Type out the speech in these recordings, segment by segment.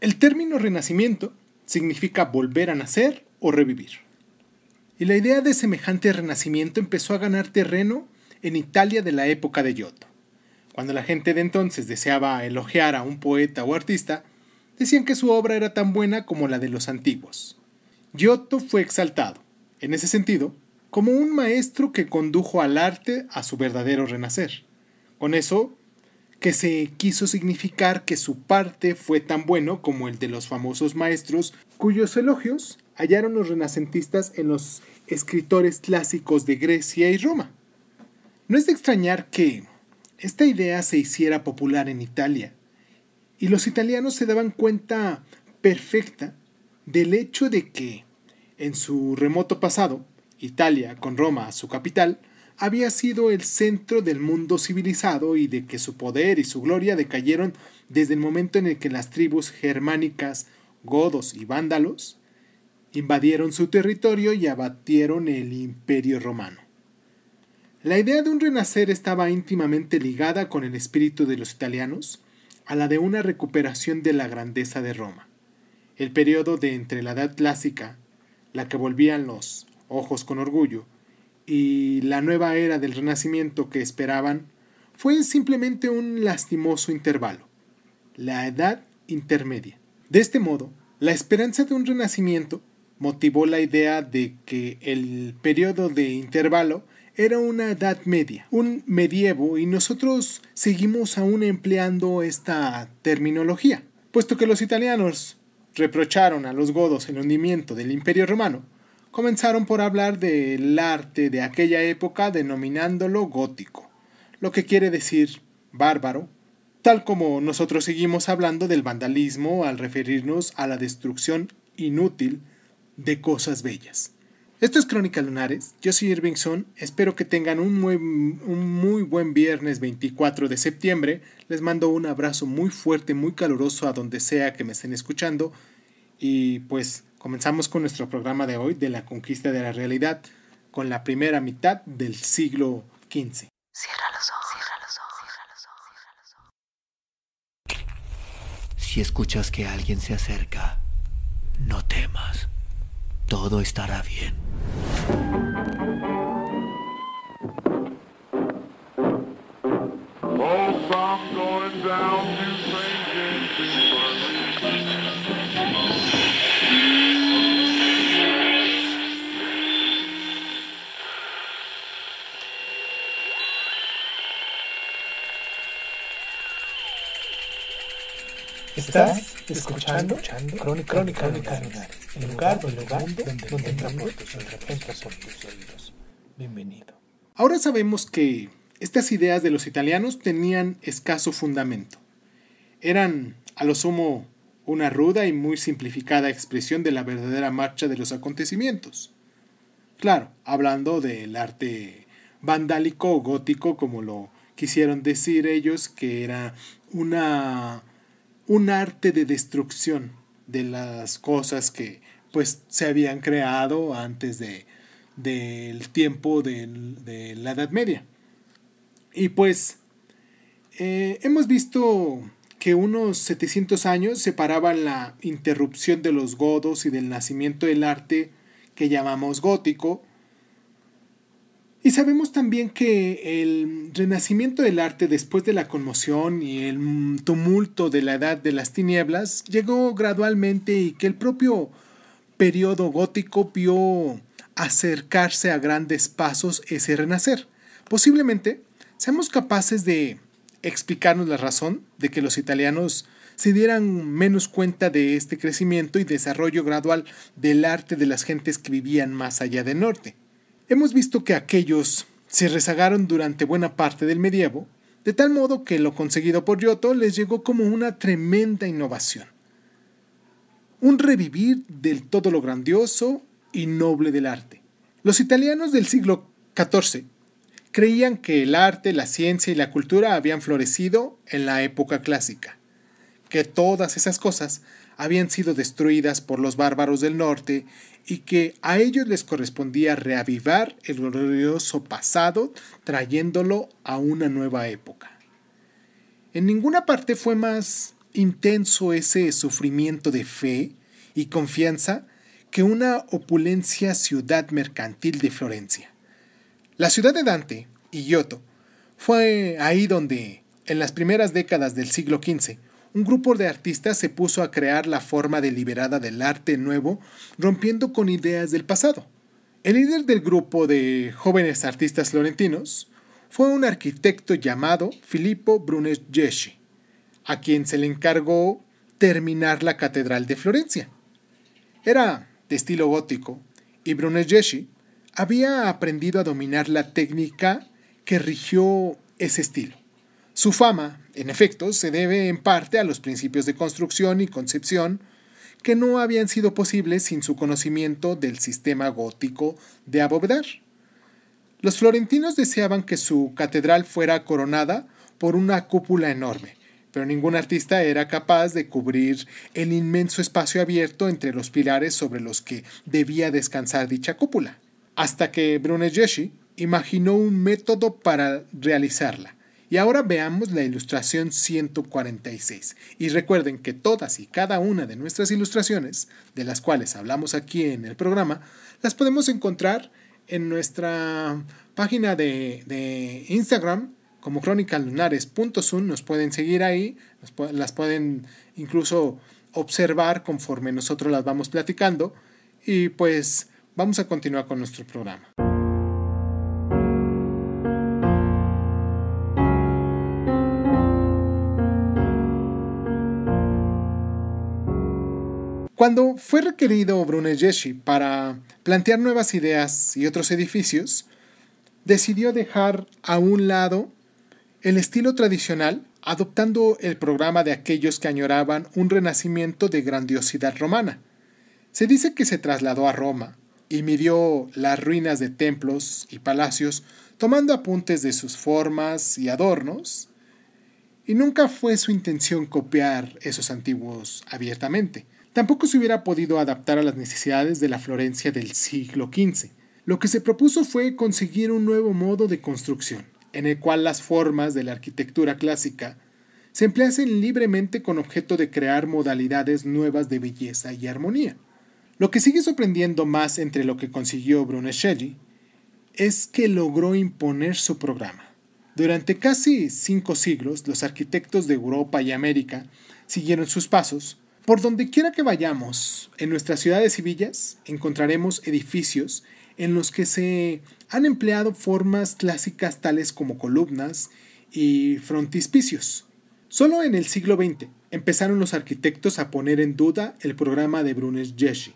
El término renacimiento significa volver a nacer o revivir. Y la idea de semejante renacimiento empezó a ganar terreno en Italia de la época de Giotto. Cuando la gente de entonces deseaba elogiar a un poeta o artista, decían que su obra era tan buena como la de los antiguos. Giotto fue exaltado, en ese sentido, como un maestro que condujo al arte a su verdadero renacer. Con eso, que se quiso significar que su parte fue tan bueno como el de los famosos maestros, cuyos elogios hallaron los renacentistas en los escritores clásicos de Grecia y Roma. No es de extrañar que esta idea se hiciera popular en Italia, y los italianos se daban cuenta perfecta del hecho de que, en su remoto pasado, Italia, con Roma su capital, había sido el centro del mundo civilizado y de que su poder y su gloria decayeron desde el momento en el que las tribus germánicas, godos y vándalos invadieron su territorio y abatieron el imperio romano. La idea de un renacer estaba íntimamente ligada con el espíritu de los italianos a la de una recuperación de la grandeza de Roma. El periodo de entre la Edad Clásica, la que volvían los ojos con orgullo, y la nueva era del renacimiento que esperaban fue simplemente un lastimoso intervalo, la edad intermedia. De este modo, la esperanza de un renacimiento motivó la idea de que el periodo de intervalo era una edad media, un medievo, y nosotros seguimos aún empleando esta terminología, puesto que los italianos reprocharon a los godos el hundimiento del imperio romano, comenzaron por hablar del arte de aquella época denominándolo gótico, lo que quiere decir bárbaro, tal como nosotros seguimos hablando del vandalismo al referirnos a la destrucción inútil de cosas bellas. Esto es Crónica Lunares, yo soy Irvingson, espero que tengan un muy, un muy buen viernes 24 de septiembre, les mando un abrazo muy fuerte, muy caluroso a donde sea que me estén escuchando y pues Comenzamos con nuestro programa de hoy de la conquista de la realidad, con la primera mitad del siglo XV. Cierra los ojos, cierra los ojos, cierra los ojos, Si escuchas que alguien se acerca, no temas. Todo estará bien. Estás escuchando, Crónica, Crónica, Crónica el lugar, el lugar donde, donde tus oídos. Bienvenido. Ahora sabemos que estas ideas de los italianos tenían escaso fundamento. Eran, a lo sumo, una ruda y muy simplificada expresión de la verdadera marcha de los acontecimientos. Claro, hablando del arte vandálico o gótico, como lo quisieron decir ellos, que era una un arte de destrucción de las cosas que pues se habían creado antes del tiempo de, la Edad Media. Y pues eh, hemos visto que unos 700 años separaban la interrupción de los godos y del nacimiento del arte que llamamos gótico y sabemos también que el renacimiento del arte después de la conmoción y el tumulto de la edad de las tinieblas llegó gradualmente y que el propio periodo gótico vio acercarse a grandes pasos ese renacer. Posiblemente seamos capaces de explicarnos la razón de que los italianos se dieran menos cuenta de este crecimiento y desarrollo gradual del arte de las gentes que vivían más allá del norte. Hemos visto que aquellos se rezagaron durante buena parte del medievo, de tal modo que lo conseguido por Giotto les llegó como una tremenda innovación. Un revivir del todo lo grandioso y noble del arte. Los italianos del siglo XIV creían que el arte, la ciencia y la cultura habían florecido en la época clásica, que todas esas cosas habían sido destruidas por los bárbaros del norte y que a ellos les correspondía reavivar el glorioso pasado trayéndolo a una nueva época. En ninguna parte fue más intenso ese sufrimiento de fe y confianza que una opulencia ciudad mercantil de Florencia. La ciudad de Dante y Giotto fue ahí donde, en las primeras décadas del siglo XV, un grupo de artistas se puso a crear la forma deliberada del arte nuevo, rompiendo con ideas del pasado. El líder del grupo de jóvenes artistas florentinos fue un arquitecto llamado Filippo Brunes a quien se le encargó terminar la Catedral de Florencia. Era de estilo gótico y Brunelleschi había aprendido a dominar la técnica que rigió ese estilo. Su fama, en efecto, se debe en parte a los principios de construcción y concepción que no habían sido posibles sin su conocimiento del sistema gótico de abovedar. Los florentinos deseaban que su catedral fuera coronada por una cúpula enorme, pero ningún artista era capaz de cubrir el inmenso espacio abierto entre los pilares sobre los que debía descansar dicha cúpula, hasta que Brunelleschi imaginó un método para realizarla y ahora veamos la ilustración 146. Y recuerden que todas y cada una de nuestras ilustraciones, de las cuales hablamos aquí en el programa, las podemos encontrar en nuestra página de, Instagram como crónicalunares.zoom. Nos pueden seguir ahí, las pueden incluso observar conforme nosotros las vamos platicando. Y pues vamos a continuar con nuestro programa. Cuando fue requerido Brunelleschi para plantear nuevas ideas y otros edificios, decidió dejar a un lado el estilo tradicional, adoptando el programa de aquellos que añoraban un renacimiento de grandiosidad romana. Se dice que se trasladó a Roma y midió las ruinas de templos y palacios, tomando apuntes de sus formas y adornos, y nunca fue su intención copiar esos antiguos abiertamente tampoco se hubiera podido adaptar a las necesidades de la Florencia del siglo XV. Lo que se propuso fue conseguir un nuevo modo de construcción, en el cual las formas de la arquitectura clásica se empleasen libremente con objeto de crear modalidades nuevas de belleza y armonía. Lo que sigue sorprendiendo más entre lo que consiguió Brunelleschi es que logró imponer su programa. Durante casi cinco siglos, los arquitectos de Europa y América siguieron sus pasos, por donde quiera que vayamos, en nuestras ciudades y villas, encontraremos edificios en los que se han empleado formas clásicas tales como columnas y frontispicios. Solo en el siglo XX empezaron los arquitectos a poner en duda el programa de Brunelleschi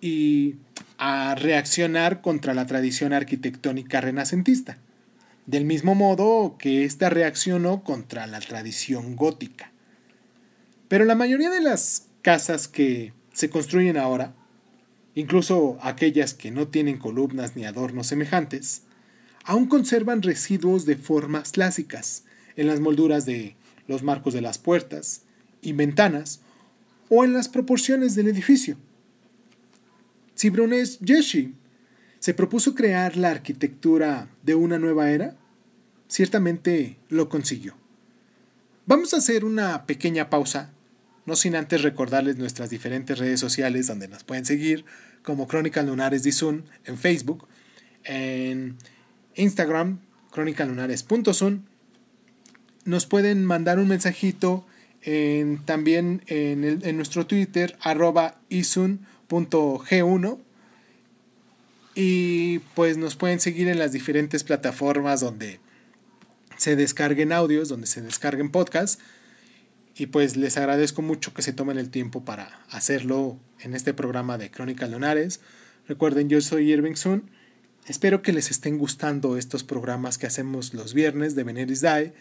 y a reaccionar contra la tradición arquitectónica renacentista, del mismo modo que ésta reaccionó contra la tradición gótica. Pero la mayoría de las casas que se construyen ahora, incluso aquellas que no tienen columnas ni adornos semejantes, aún conservan residuos de formas clásicas en las molduras de los marcos de las puertas y ventanas o en las proporciones del edificio. Si brunet Yeshi se propuso crear la arquitectura de una nueva era, ciertamente lo consiguió. Vamos a hacer una pequeña pausa no sin antes recordarles nuestras diferentes redes sociales donde nos pueden seguir, como Crónicas Lunares de zoom en Facebook, en Instagram, crónicaslunares.sun. Nos pueden mandar un mensajito también en, en, nuestro Twitter, arroba isun.g1. Y pues nos pueden seguir en las diferentes plataformas donde se descarguen audios, donde se descarguen podcasts. Y pues les agradezco mucho que se tomen el tiempo para hacerlo en este programa de Crónicas Lunares. Recuerden, yo soy Irving Sun. Espero que les estén gustando estos programas que hacemos los viernes de Veneris Day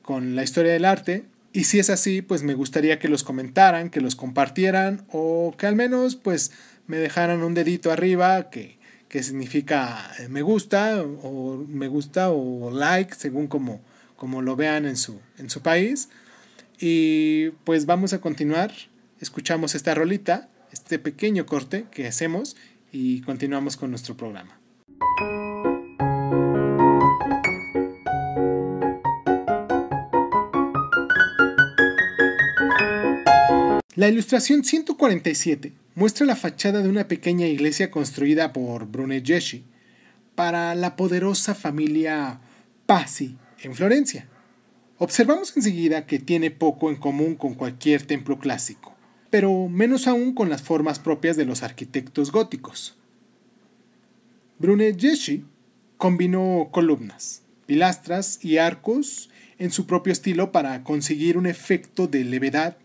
con la historia del arte. Y si es así, pues me gustaría que los comentaran, que los compartieran o que al menos pues me dejaran un dedito arriba que, que significa eh, me gusta o me gusta o like según como, como lo vean en su, en su país. Y pues vamos a continuar. Escuchamos esta rolita, este pequeño corte que hacemos y continuamos con nuestro programa. La ilustración 147 muestra la fachada de una pequeña iglesia construida por Brunelleschi para la poderosa familia Pazzi en Florencia. Observamos enseguida que tiene poco en común con cualquier templo clásico, pero menos aún con las formas propias de los arquitectos góticos. Brunelleschi combinó columnas, pilastras y arcos en su propio estilo para conseguir un efecto de levedad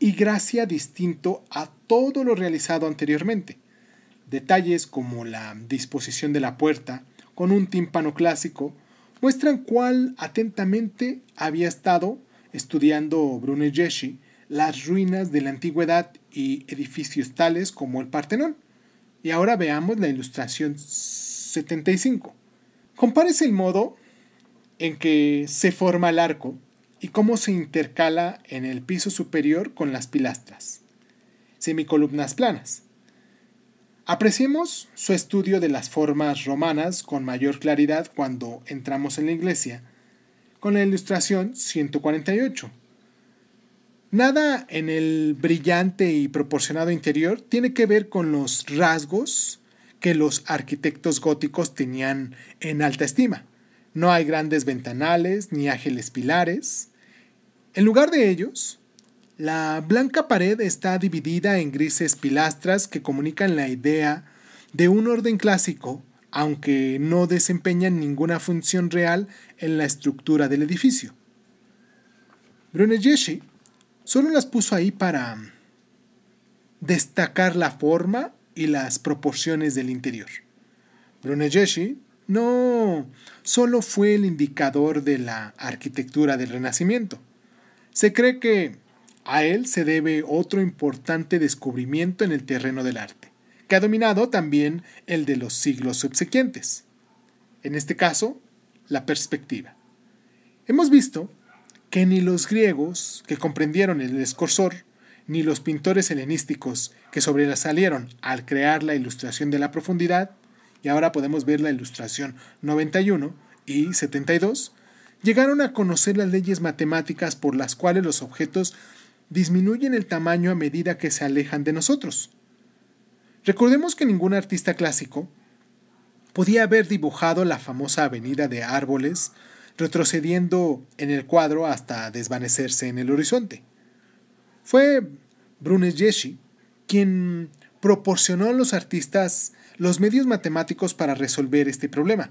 y gracia distinto a todo lo realizado anteriormente. Detalles como la disposición de la puerta, con un tímpano clásico, muestran cuál atentamente había estado estudiando Bruno Brunelleschi las ruinas de la antigüedad y edificios tales como el Partenón. Y ahora veamos la ilustración 75. Compárese el modo en que se forma el arco y cómo se intercala en el piso superior con las pilastras, semicolumnas planas. Apreciemos su estudio de las formas romanas con mayor claridad cuando entramos en la iglesia, con la ilustración 148. Nada en el brillante y proporcionado interior tiene que ver con los rasgos que los arquitectos góticos tenían en alta estima. No hay grandes ventanales ni ágiles pilares. En lugar de ellos, la blanca pared está dividida en grises pilastras que comunican la idea de un orden clásico, aunque no desempeñan ninguna función real en la estructura del edificio. Brunelleschi solo las puso ahí para destacar la forma y las proporciones del interior. Brunelleschi no solo fue el indicador de la arquitectura del Renacimiento. Se cree que a él se debe otro importante descubrimiento en el terreno del arte, que ha dominado también el de los siglos subsequientes. En este caso, la perspectiva. Hemos visto que ni los griegos, que comprendieron el escorsor, ni los pintores helenísticos, que sobresalieron al crear la ilustración de la profundidad, y ahora podemos ver la ilustración 91 y 72, llegaron a conocer las leyes matemáticas por las cuales los objetos disminuyen el tamaño a medida que se alejan de nosotros. Recordemos que ningún artista clásico podía haber dibujado la famosa avenida de árboles, retrocediendo en el cuadro hasta desvanecerse en el horizonte. Fue Brunes Yeshi quien proporcionó a los artistas los medios matemáticos para resolver este problema.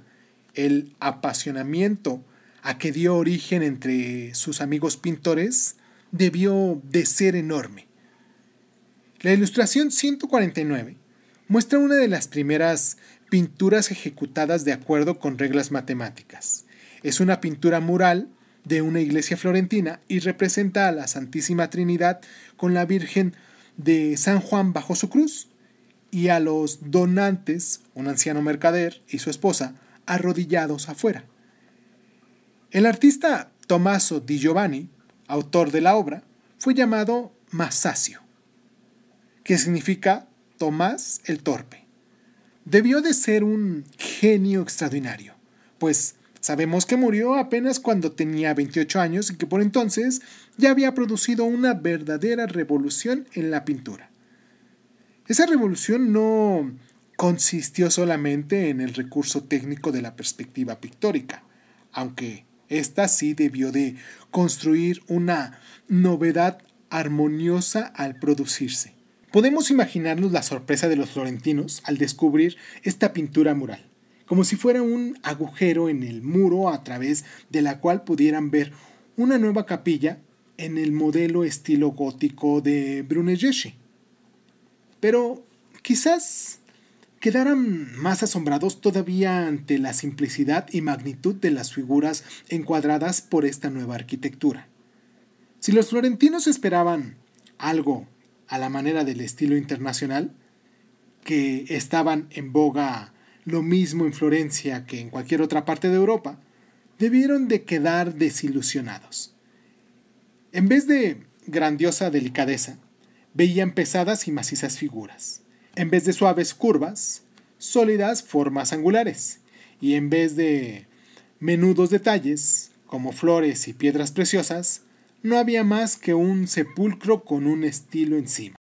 El apasionamiento a que dio origen entre sus amigos pintores debió de ser enorme. La ilustración 149 muestra una de las primeras pinturas ejecutadas de acuerdo con reglas matemáticas. Es una pintura mural de una iglesia florentina y representa a la Santísima Trinidad con la Virgen de San Juan bajo su cruz y a los donantes, un anciano mercader y su esposa, arrodillados afuera. El artista Tommaso di Giovanni autor de la obra, fue llamado Masasio, que significa Tomás el Torpe. Debió de ser un genio extraordinario, pues sabemos que murió apenas cuando tenía 28 años y que por entonces ya había producido una verdadera revolución en la pintura. Esa revolución no consistió solamente en el recurso técnico de la perspectiva pictórica, aunque esta sí debió de construir una novedad armoniosa al producirse. Podemos imaginarnos la sorpresa de los florentinos al descubrir esta pintura mural, como si fuera un agujero en el muro a través de la cual pudieran ver una nueva capilla en el modelo estilo gótico de Brunelleschi. Pero quizás quedaran más asombrados todavía ante la simplicidad y magnitud de las figuras encuadradas por esta nueva arquitectura. Si los florentinos esperaban algo a la manera del estilo internacional, que estaban en boga lo mismo en Florencia que en cualquier otra parte de Europa, debieron de quedar desilusionados. En vez de grandiosa delicadeza, veían pesadas y macizas figuras. En vez de suaves curvas, sólidas formas angulares. Y en vez de menudos detalles, como flores y piedras preciosas, no había más que un sepulcro con un estilo encima.